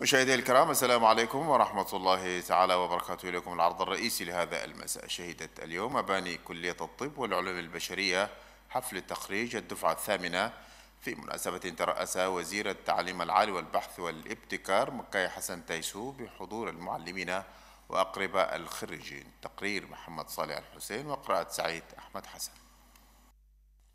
مشاهدي الكرام السلام عليكم ورحمة الله تعالى وبركاته إليكم العرض الرئيسي لهذا المساء شهدت اليوم مباني كلية الطب والعلوم البشرية حفل تخريج الدفعة الثامنة في مناسبة ترأسها وزير التعليم العالي والبحث والابتكار مكاي حسن تيسو بحضور المعلمين وأقرباء الخريجين تقرير محمد صالح الحسين وقراءة سعيد أحمد حسن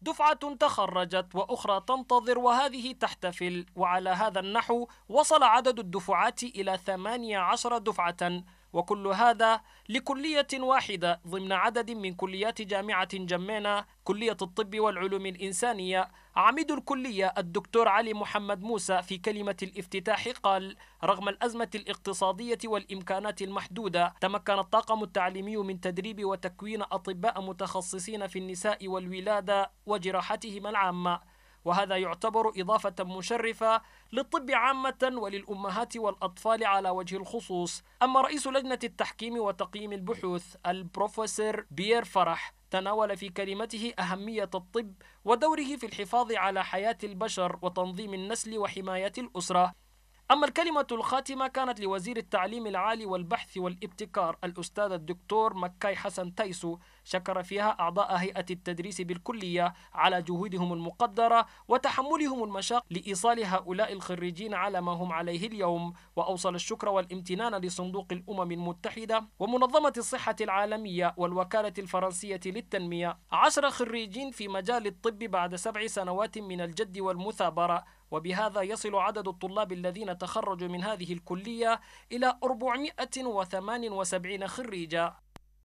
دفعة تخرجت وأخرى تنتظر وهذه تحتفل وعلى هذا النحو وصل عدد الدفعات إلى 18 دفعة وكل هذا لكلية واحدة ضمن عدد من كليات جامعة جمينا كلية الطب والعلوم الإنسانية عميد الكلية الدكتور علي محمد موسى في كلمة الافتتاح قال رغم الأزمة الاقتصادية والإمكانات المحدودة تمكن الطاقم التعليمي من تدريب وتكوين أطباء متخصصين في النساء والولادة وجراحتهما العامة وهذا يعتبر إضافة مشرفة للطب عامة وللأمهات والأطفال على وجه الخصوص أما رئيس لجنة التحكيم وتقييم البحوث البروفيسور بيير فرح تناول في كلمته أهمية الطب ودوره في الحفاظ على حياة البشر وتنظيم النسل وحماية الأسرة أما الكلمة الخاتمة كانت لوزير التعليم العالي والبحث والابتكار الأستاذ الدكتور مكاي حسن تيسو شكر فيها أعضاء هيئة التدريس بالكلية على جهودهم المقدرة وتحملهم المشاق لإيصال هؤلاء الخريجين على ما هم عليه اليوم وأوصل الشكر والامتنان لصندوق الأمم المتحدة ومنظمة الصحة العالمية والوكالة الفرنسية للتنمية عشر خريجين في مجال الطب بعد سبع سنوات من الجد والمثابرة وبهذا يصل عدد الطلاب الذين تخرج من هذه الكلية إلى 478 خريجا